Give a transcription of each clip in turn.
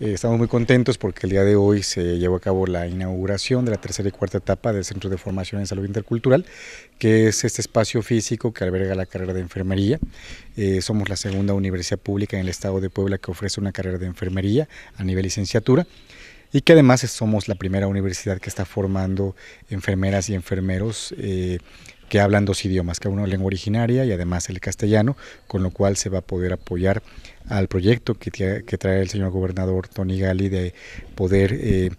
Eh, estamos muy contentos porque el día de hoy se llevó a cabo la inauguración de la tercera y cuarta etapa del Centro de Formación en Salud Intercultural, que es este espacio físico que alberga la carrera de enfermería. Eh, somos la segunda universidad pública en el estado de Puebla que ofrece una carrera de enfermería a nivel licenciatura y que además somos la primera universidad que está formando enfermeras y enfermeros eh, que hablan dos idiomas, que uno lengua originaria y además el castellano, con lo cual se va a poder apoyar al proyecto que, trae el señor gobernador Tony Gali de poder eh,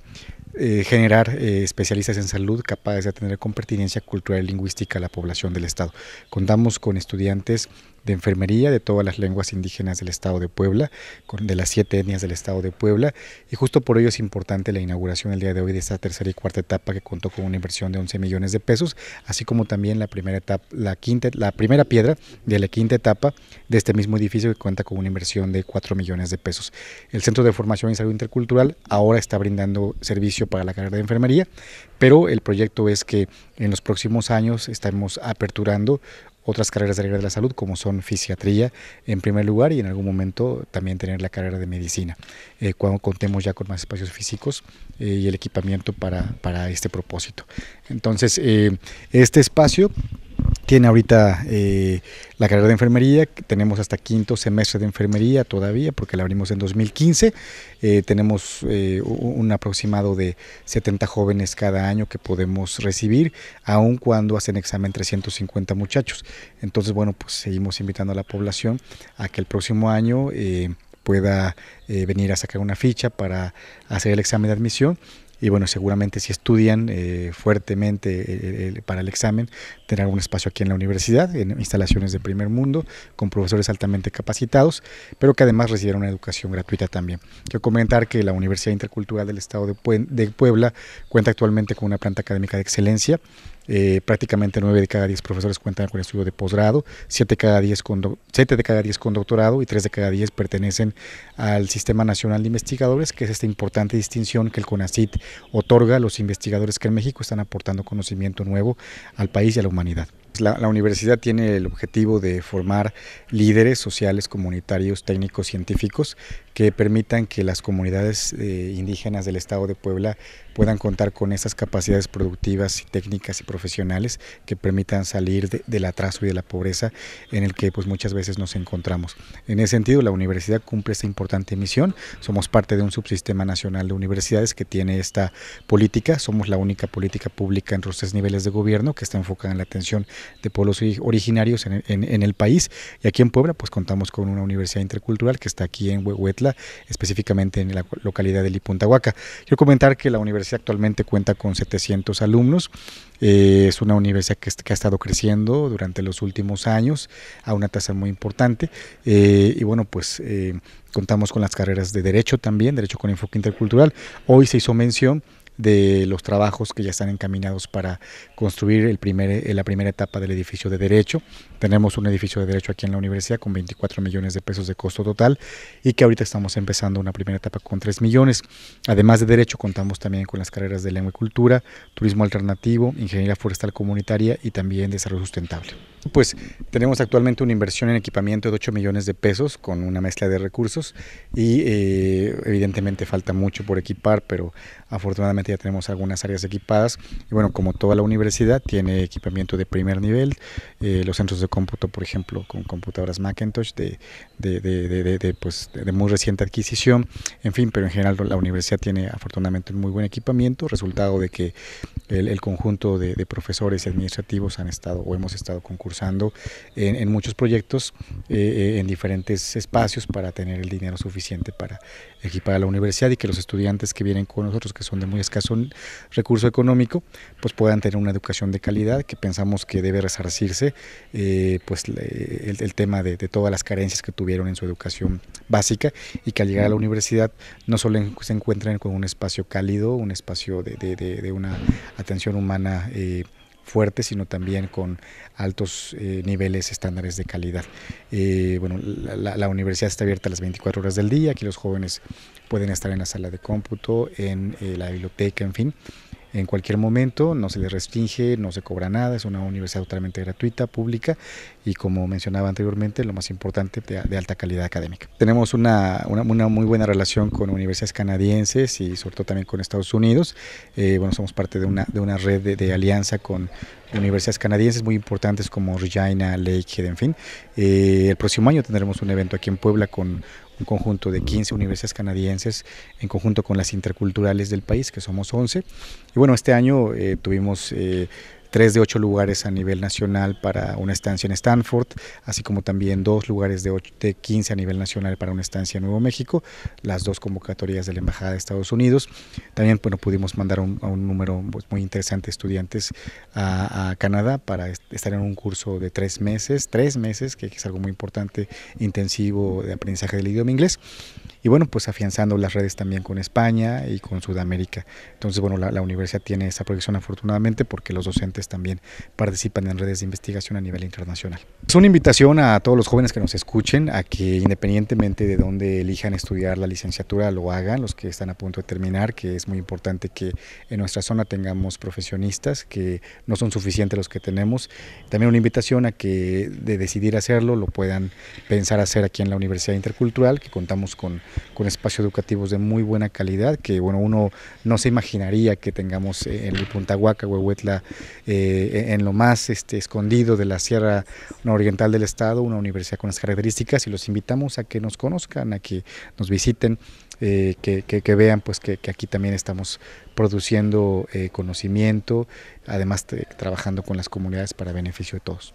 eh, generar eh, especialistas en salud capaces de atender con pertinencia cultural y lingüística a la población del Estado. Contamos con estudiantes de enfermería de todas las lenguas indígenas del Estado de Puebla, con, de las siete etnias del Estado de Puebla, y justo por ello es importante la inauguración el día de hoy de esta tercera y cuarta etapa que contó con una inversión de 11 millones de pesos, así como también la primera etapa, la quinta, la primera piedra de la quinta etapa de este mismo edificio que cuenta con una inversión de 4 millones de pesos. El Centro de Formación y Salud Intercultural ahora está brindando servicio para la carrera de enfermería, pero el proyecto es que en los próximos años estaremos aperturando otras carreras de de la salud como son fisiatría en primer lugar y en algún momento también tener la carrera de medicina eh, cuando contemos ya con más espacios físicos eh, y el equipamiento para, este propósito. Entonces eh, este espacio tiene ahorita eh, la carrera de enfermería, tenemos hasta quinto semestre de enfermería todavía, porque la abrimos en 2015. Eh, tenemos eh, un aproximado de 70 jóvenes cada año que podemos recibir, aun cuando hacen examen 350 muchachos. Entonces, bueno, pues seguimos invitando a la población a que el próximo año pueda venir a sacar una ficha para hacer el examen de admisión y bueno, seguramente si estudian eh, fuertemente eh, eh, para el examen, tendrán un espacio aquí en la universidad, en instalaciones de primer mundo, con profesores altamente capacitados, pero que además recibirán una educación gratuita también. Quiero comentar que la Universidad Intercultural del Estado de, de Puebla cuenta actualmente con una planta académica de excelencia, eh, prácticamente 9 de cada 10 profesores cuentan con estudio de posgrado, siete de cada diez con, 7 de cada 10 con doctorado y 3 de cada 10 pertenecen al Sistema Nacional de Investigadores, que es esta importante distinción que el CONACIT otorga a los investigadores que en México están aportando conocimiento nuevo al país y a la humanidad. Pues, la, universidad tiene el objetivo de formar líderes sociales, comunitarios, técnicos, científicos que permitan que las comunidades eh, indígenas del estado de Puebla puedan contar con esas capacidades productivas técnicas y profesionales que permitan salir del atraso y de la pobreza en el que pues muchas veces nos encontramos. En ese sentido, la universidad cumple esta importante misión. Somos parte de un subsistema nacional de universidades que tiene esta política. Somos la única política pública en los tres niveles de gobierno que está enfocada en la atención de pueblos originarios en, el país. Y aquí en Puebla, pues contamos con una universidad intercultural que está aquí en Huehuetla, específicamente en la localidad de Lipuntahuaca. Quiero comentar que la universidad actualmente cuenta con 700 alumnos. Eh, es una universidad que, ha estado creciendo durante los últimos años a una tasa muy importante. Eh, y bueno, pues eh, contamos con las carreras de Derecho también, Derecho con enfoque intercultural. Hoy se hizo mención de los trabajos que ya están encaminados para construir el primer, eh, la primera etapa del edificio de derecho. Tenemos un edificio de derecho aquí en la universidad con 24 millones de pesos de costo total y que ahorita estamos empezando una primera etapa con 3 millones. Además de derecho, contamos también con las carreras de lengua y cultura, turismo alternativo, ingeniería forestal comunitaria y también desarrollo sustentable. Pues tenemos actualmente una inversión en equipamiento de 8 millones de pesos con una mezcla de recursos y eh, evidentemente falta mucho por equipar, pero afortunadamente ya tenemos algunas áreas equipadas. Y bueno, como toda la universidad tiene equipamiento de primer nivel, eh, los centros de cómputo, por ejemplo, con computadoras Macintosh de, pues, de, muy reciente adquisición, en fin, pero en general la universidad tiene afortunadamente un muy buen equipamiento, resultado de que el, conjunto de, profesores y administrativos han estado o hemos estado concurriendo concursando en, muchos proyectos, eh, eh, en diferentes espacios para tener el dinero suficiente para equipar a la universidad y que los estudiantes que vienen con nosotros, que son de muy escaso recurso económico, pues puedan tener una educación de calidad que pensamos que debe resarcirse eh, pues, el, tema de, todas las carencias que tuvieron en su educación básica y que al llegar a la universidad no solo se encuentren con un espacio cálido, un espacio de, una atención humana fuerte, sino también con altos eh, niveles estándares de calidad. Eh, bueno, la, universidad está abierta las 24 horas del día, aquí los jóvenes pueden estar en la sala de cómputo, en eh, la biblioteca, en fin en cualquier momento, no se le restringe, no se cobra nada, es una universidad totalmente gratuita, pública y como mencionaba anteriormente, lo más importante de, alta calidad académica. Tenemos una, muy buena relación con universidades canadienses y sobre todo también con Estados Unidos. Eh, bueno, somos parte de una, de una red de, alianza con universidades canadienses muy importantes como Regina, Lakehead, en fin. Eh, el próximo año tendremos un evento aquí en Puebla con un conjunto de 15 universidades canadienses en conjunto con las interculturales del país, que somos 11. Y bueno, este año eh, tuvimos... Eh, tres de ocho lugares a nivel nacional para una estancia en Stanford, así como también dos lugares de, ocho, de 15 a nivel nacional para una estancia en Nuevo México, las dos convocatorias de la Embajada de Estados Unidos. También bueno, pudimos mandar un, a un número pues, muy interesante de estudiantes a, Canadá para estar en un curso de tres meses, tres meses, que es algo muy importante, intensivo de aprendizaje del idioma inglés. Y bueno, pues afianzando las redes también con España y con Sudamérica. Entonces, bueno, la universidad tiene esa proyección afortunadamente porque los docentes también participan en redes de investigación a nivel internacional. Es una invitación a todos los jóvenes que nos escuchen a que independientemente de dónde elijan estudiar la licenciatura, lo hagan, los que están a punto de terminar, que es muy importante que en nuestra zona tengamos profesionistas, que no son suficientes los que tenemos. También una invitación a que de decidir hacerlo lo puedan pensar hacer aquí en la Universidad Intercultural, que contamos con, con espacios educativos de muy buena calidad, que bueno, uno no se imaginaría que tengamos eh, en el Puntahuaca, Huehuetla, eh, en lo más este, escondido de la Sierra Oriental del Estado, una universidad con las características y los invitamos a que nos conozcan, a que nos visiten. Eh, que, que, vean pues que, aquí también estamos produciendo eh, conocimiento, además trabajando con las comunidades para beneficio de todos.